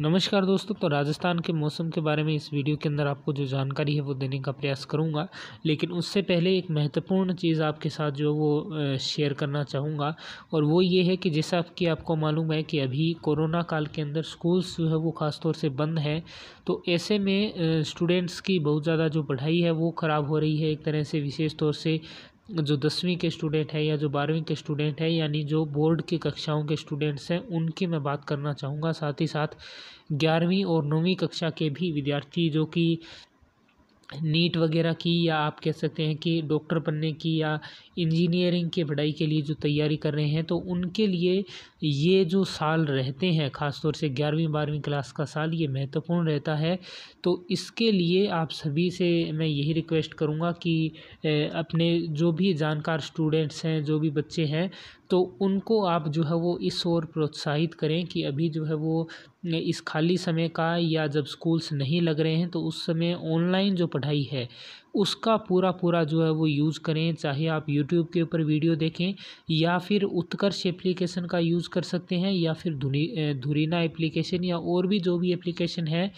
नमस्कार दोस्तों तो राजस्थान के मौसम के बारे में इस वीडियो के अंदर आपको जो जानकारी है वो देने का प्रयास करूंगा लेकिन उससे पहले एक महत्वपूर्ण चीज़ आपके साथ जो वो शेयर करना चाहूँगा और वो ये है कि जैसा कि आपको मालूम है कि अभी कोरोना काल के अंदर स्कूल्स जो है वो ख़ासतौर से बंद हैं तो ऐसे में स्टूडेंट्स की बहुत ज़्यादा जो पढ़ाई है वो ख़राब हो रही है एक तरह से विशेष तौर से जो दसवीं के स्टूडेंट हैं या जो बारहवीं के स्टूडेंट हैं यानी जो बोर्ड की कक्षाओं के स्टूडेंट्स हैं उनकी मैं बात करना चाहूँगा साथ ही साथ ग्यारहवीं और नौवीं कक्षा के भी विद्यार्थी जो कि नीट वगैरह की या आप कह सकते हैं कि डॉक्टर बनने की या इंजीनियरिंग की पढ़ाई के लिए जो तैयारी कर रहे हैं तो उनके लिए ये जो साल रहते हैं ख़ासतौर से ग्यारहवीं बारहवीं क्लास का साल ये महत्वपूर्ण रहता है तो इसके लिए आप सभी से मैं यही रिक्वेस्ट करूँगा कि अपने जो भी जानकार स्टूडेंट्स हैं जो भी बच्चे हैं तो उनको आप जो है वो इस ओर प्रोत्साहित करें कि अभी जो है वो इस खाली समय का या जब स्कूल्स नहीं लग रहे हैं तो उस समय ऑनलाइन जो पढ़ाई है उसका पूरा पूरा जो है वो यूज़ करें चाहे आप यूट्यूब के ऊपर वीडियो देखें या फिर उत्कर्ष एप्लीकेशन का यूज़ कर सकते हैं या फिर धुरी धुरीना एप्लीकेशन या और भी जो भी एप्लीकेशन है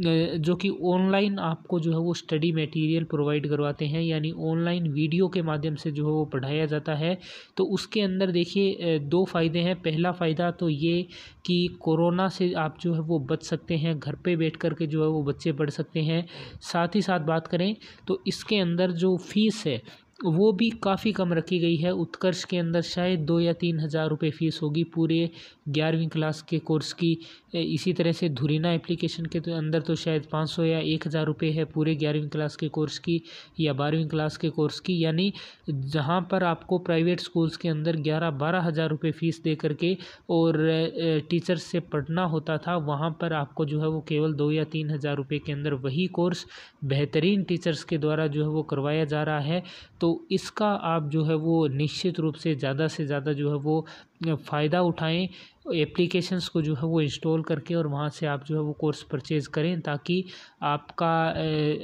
जो कि ऑनलाइन आपको जो है वो स्टडी मटेरियल प्रोवाइड करवाते हैं यानी ऑनलाइन वीडियो के माध्यम से जो है वो पढ़ाया जाता है तो उसके अंदर देखिए दो फ़ायदे हैं पहला फ़ायदा तो ये कि कोरोना से आप जो है वो बच सकते हैं घर पे बैठ कर के जो है वो बच्चे पढ़ सकते हैं साथ ही साथ बात करें तो इसके अंदर जो फीस है वो भी काफ़ी कम रखी गई है उत्कर्ष के अंदर शायद दो या तीन हज़ार रुपये फ़ीस होगी पूरे ग्यारहवीं क्लास के कोर्स की इसी तरह से धुरीना एप्लीकेशन के तो अंदर तो शायद पाँच सौ या एक हज़ार रुपये है पूरे ग्यारहवीं क्लास के कोर्स की या बारहवीं क्लास के कोर्स की यानी जहाँ पर आपको प्राइवेट स्कूल्स के अंदर ग्यारह बारह हज़ार रुपये फ़ीस दे करके और टीचर से पढ़ना होता था वहाँ पर आपको जो है वो केवल दो या तीन हज़ार रुपये के अंदर वही कोर्स बेहतरीन टीचर्स के द्वारा जो है वो करवाया जा रहा है तो इसका आप जो है वो निश्चित रूप से ज़्यादा से ज़्यादा जो है वो फ़ायदा उठाएं एप्लीकेशंस को जो है वो इंस्टॉल करके और वहाँ से आप जो है वो कोर्स परचेज़ करें ताकि आपका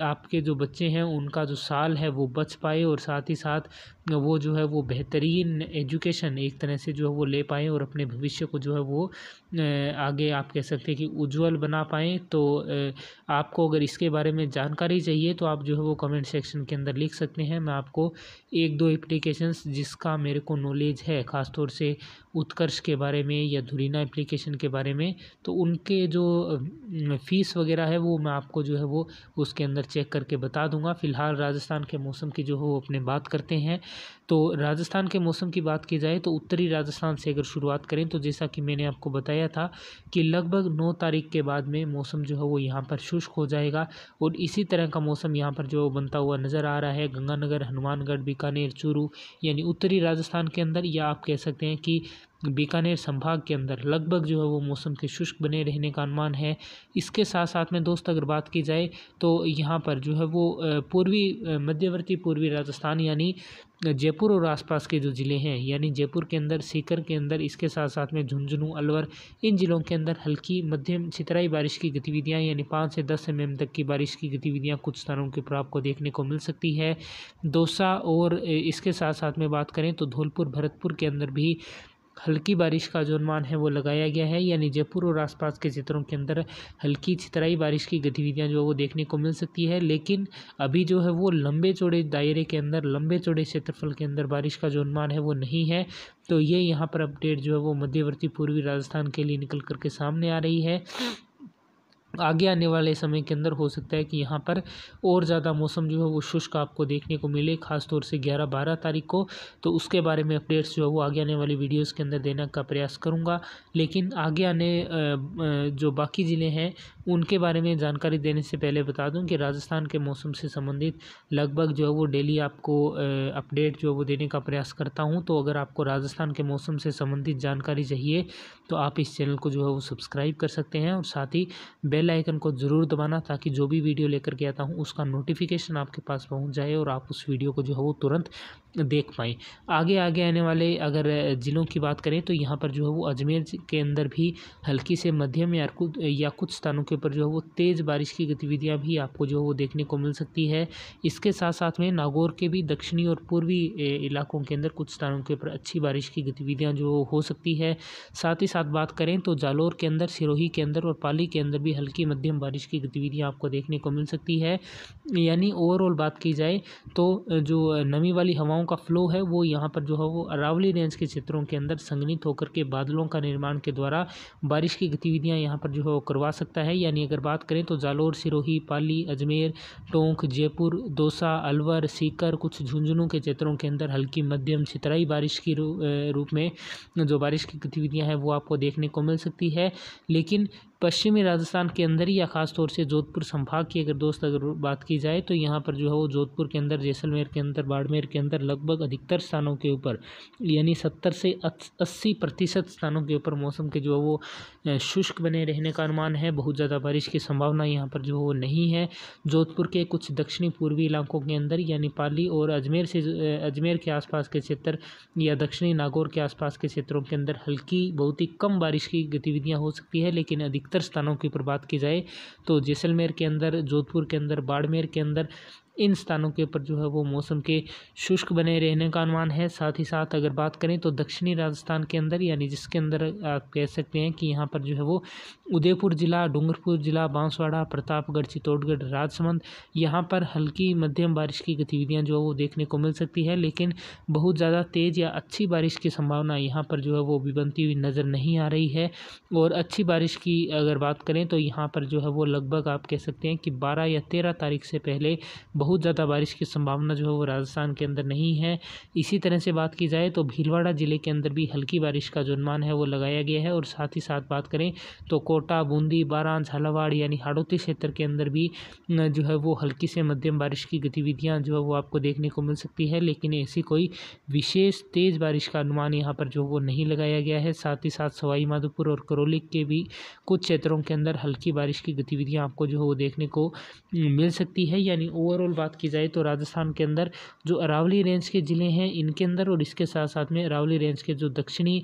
आपके जो बच्चे हैं उनका जो साल है वो बच पाए और साथ ही साथ वो जो है वो बेहतरीन एजुकेशन एक तरह से जो है वो ले पाएँ और अपने भविष्य को जो है वो आगे आप कह सकते हैं कि उज्जवल बना पाएँ तो आपको अगर इसके बारे में जानकारी चाहिए तो आप जो है वो कमेंट सेक्शन के अंदर लिख सकते हैं मैं आपको एक दो एप्लीकेशंस जिसका मेरे को नॉलेज है ख़ासतौर से उत्कर्ष के बारे में या धुरीना एप्लीकेशन के बारे में तो उनके जो फ़ीस वगैरह है वो मैं आपको जो है वो उसके अंदर चेक करके बता दूंगा फ़िलहाल राजस्थान के मौसम की जो है वो अपने बात करते हैं तो राजस्थान के मौसम की बात की जाए तो उत्तरी राजस्थान से अगर शुरुआत करें तो जैसा कि मैंने आपको बताया था कि लगभग नौ तारीख के बाद में मौसम जो है वो यहाँ पर शुष्क हो जाएगा और इसी तरह का मौसम यहाँ पर जो बनता हुआ नज़र आ रहा है गंगानगर हनुमानगढ़ बीकानेर चूरू यानी उत्तरी राजस्थान के अंदर या आप कह सकते हैं कि बीकानेर संभाग के अंदर लगभग जो है वो मौसम के शुष्क बने रहने का अनुमान है इसके साथ साथ में दोस्त अगर बात की जाए तो यहाँ पर जो है वो पूर्वी मध्यवर्ती पूर्वी राजस्थान यानी जयपुर और आसपास के जो ज़िले हैं यानी जयपुर के अंदर सीकर के अंदर इसके साथ साथ में झुंझुनू अलवर इन ज़िलों के अंदर हल्की मध्यम छितराई बारिश की गतिविधियां यानी पाँच से दस एम तक की बारिश की गतिविधियां कुछ स्थानों के ऊपर आपको देखने को मिल सकती है दोसा और इसके साथ साथ में बात करें तो धौलपुर भरतपुर के अंदर भी हल्की बारिश का जो अनुमान है वो लगाया गया है यानी जयपुर और आसपास के क्षेत्रों के अंदर हल्की छितराई बारिश की गतिविधियां जो है वो देखने को मिल सकती है लेकिन अभी जो है वो लंबे चौड़े दायरे के अंदर लंबे चौड़े क्षेत्रफल के अंदर बारिश का जो अनुमान है वो नहीं है तो ये यहाँ पर अपडेट जो है वो मध्यवर्ती पूर्वी राजस्थान के लिए निकल करके सामने आ रही है आगे आने वाले समय के अंदर हो सकता है कि यहाँ पर और ज़्यादा मौसम जो है वो शुष्क आपको देखने को मिले खास तौर से 11-12 तारीख को तो उसके बारे में अपडेट्स जो है वो आगे आने वाली वीडियोस के अंदर देने का प्रयास करूँगा लेकिन आगे आने जो बाकी ज़िले हैं उनके बारे में जानकारी देने से पहले बता दूं कि राजस्थान के मौसम से संबंधित लगभग जो है वो डेली आपको अपडेट जो है वो देने का प्रयास करता हूं तो अगर आपको राजस्थान के मौसम से संबंधित जानकारी चाहिए तो आप इस चैनल को जो है वो सब्सक्राइब कर सकते हैं और साथ ही बेल आइकन को ज़रूर दबाना ताकि जो भी वीडियो लेकर के आता हूँ उसका नोटिफिकेशन आपके पास पहुँच जाए और आप उस वीडियो को जो है वो तुरंत देख पाएँ आगे आगे आने वाले अगर ज़िलों की बात करें तो यहाँ पर जो है वो अजमेर के अंदर भी हल्की से मध्यम या कुछ स्थानों के ऊपर जो है वो तेज़ बारिश की गतिविधियाँ भी आपको जो है वो देखने को मिल सकती है इसके साथ साथ में नागौर के भी दक्षिणी और पूर्वी इलाकों के अंदर कुछ स्थानों के ऊपर अच्छी बारिश की गतिविधियाँ जो हो सकती है साथ ही साथ बात करें तो जालोर के अंदर सिरोही के अंदर और पाली के अंदर भी हल्की मध्यम बारिश की गतिविधियाँ आपको देखने को मिल सकती है यानी ओवरऑल बात की जाए तो जो नमी वाली हवाओं का फ्लो है वो यहाँ पर जो है वो अरावली रेंज के क्षेत्रों के अंदर संगनित होकर के बादलों का निर्माण के द्वारा बारिश की गतिविधियाँ यहाँ पर जो है वो करवा सकता है या यानी अगर बात करें तो जालोर सिरोही पाली अजमेर टोंक जयपुर दौसा अलवर सीकर कुछ झुंझुनू के क्षेत्रों के अंदर हल्की मध्यम छितराई बारिश की रूप में जो बारिश की गतिविधियाँ हैं वो आपको देखने को मिल सकती है लेकिन पश्चिमी राजस्थान के अंदर ही या ख़ास तौर से जोधपुर संभाग की अगर दोस्त अगर बात की जाए तो यहाँ पर जो है वो जोधपुर के अंदर जैसलमेर के अंदर बाड़मेर के अंदर लगभग अधिकतर स्थानों के ऊपर यानी सत्तर से अस्सी प्रतिशत स्थानों के ऊपर मौसम के जो है वो शुष्क बने रहने का अनुमान है बहुत ज़्यादा बारिश की संभावना यहाँ पर जो है वो नहीं है जोधपुर के कुछ दक्षिणी पूर्वी इलाकों के अंदर यानी पाली और अजमेर से अजमेर के आसपास के क्षेत्र या दक्षिणी नागौर के आसपास के क्षेत्रों के अंदर हल्की बहुत ही कम बारिश की गतिविधियाँ हो सकती है लेकिन अधिक अधिकतर स्थानों के ऊपर बात की जाए तो जैसलमेर के अंदर जोधपुर के अंदर बाड़मेर के अंदर इन स्थानों के ऊपर जो है वो मौसम के शुष्क बने रहने का अनुमान है साथ ही साथ अगर बात करें तो दक्षिणी राजस्थान के अंदर यानी जिसके अंदर आप कह सकते हैं कि यहाँ पर जो है वो उदयपुर ज़िला डूंगरपुर ज़िला बांसवाड़ा प्रतापगढ़ चित्तौड़गढ़ राजसमंद यहाँ पर हल्की मध्यम बारिश की गतिविधियाँ जो है वो देखने को मिल सकती है लेकिन बहुत ज़्यादा तेज़ या अच्छी बारिश की संभावना यहाँ पर जो है वो भी बनती हुई नज़र नहीं आ रही है और अच्छी बारिश की अगर बात करें तो यहाँ पर जो है वो लगभग आप कह सकते हैं कि बारह या तेरह तारीख से पहले बहुत बहुत ज़्यादा बारिश की संभावना जो है वो राजस्थान के अंदर नहीं है इसी तरह से बात की जाए तो भीलवाड़ा ज़िले के अंदर भी हल्की बारिश का जो अनुमान है वो लगाया गया है और साथ ही साथ बात करें तो कोटा बूंदी बारां झालावाड़ यानी हाड़ौती क्षेत्र के अंदर भी जो है वो हल्की से मध्यम बारिश की गतिविधियाँ जो है वो आपको देखने को मिल सकती है लेकिन ऐसी कोई विशेष तेज़ बारिश का अनुमान यहाँ पर जो वो नहीं लगाया गया है साथ ही साथ सवाईमाधोपुर और करौली के भी कुछ क्षेत्रों के अंदर हल्की बारिश की गतिविधियाँ आपको जो है वो देखने को मिल सकती है यानी ओवरऑल बात की जाए तो राजस्थान के अंदर जो अरावली रेंज के ज़िले हैं इनके अंदर और इसके साथ साथ में अरावली रेंज के जो दक्षिणी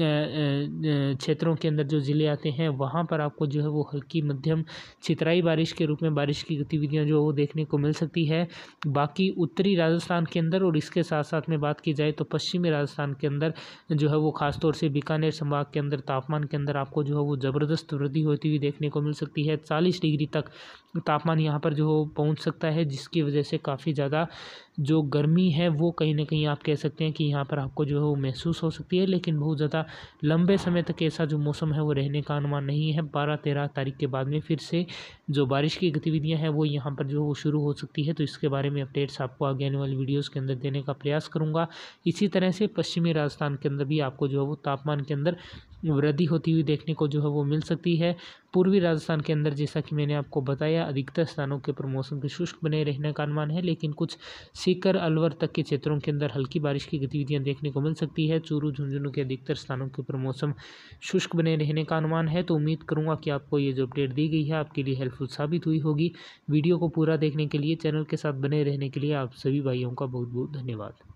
क्षेत्रों के अंदर जो ज़िले आते हैं वहाँ पर आपको जो है वो हल्की मध्यम छितराई बारिश के रूप में बारिश की गतिविधियाँ जो वो देखने को मिल सकती है बाकी उत्तरी राजस्थान के अंदर और इसके साथ साथ में बात की जाए तो पश्चिमी राजस्थान के अंदर जो है वो खासतौर से बीकानेर संभाग के अंदर तापमान के अंदर आपको जो है वो ज़बरदस्त वृद्धि होती हुई देखने को मिल सकती है चालीस डिग्री तक तापमान यहाँ पर जो पहुँच सकता है जिसकी की वजह से काफ़ी ज़्यादा जो गर्मी है वो कहीं ना कहीं आप कह सकते हैं कि यहाँ पर आपको जो है वो महसूस हो सकती है लेकिन बहुत ज़्यादा लंबे समय तक ऐसा जो मौसम है वो रहने का अनुमान नहीं है बारह तेरह तारीख के बाद में फिर से जो बारिश की गतिविधियाँ हैं वो यहाँ पर जो है वो शुरू हो सकती है तो इसके बारे में अपडेट्स आपको आगे आने वाली वीडियोज़ के अंदर देने का प्रयास करूँगा इसी तरह से पश्चिमी राजस्थान के अंदर भी आपको जो है वो तापमान के अंदर वृद्धि होती हुई देखने को जो है वो मिल सकती है पूर्वी राजस्थान के अंदर जैसा कि मैंने आपको बताया अधिकतर स्थानों के ऊपर मौसम के शुष्क बने रहने का अनुमान है लेकिन कुछ सीकर अलवर तक के क्षेत्रों के अंदर हल्की बारिश की गतिविधियां देखने को मिल सकती है चूरू झुंझुनू के अधिकतर स्थानों के ऊपर मौसम शुष्क बने रहने का अनुमान है तो उम्मीद करूंगा कि आपको ये जो अपडेट दी गई है आपके लिए हेल्पफुल साबित हुई होगी वीडियो को पूरा देखने के लिए चैनल के साथ बने रहने के लिए आप सभी भाइयों का बहुत बहुत धन्यवाद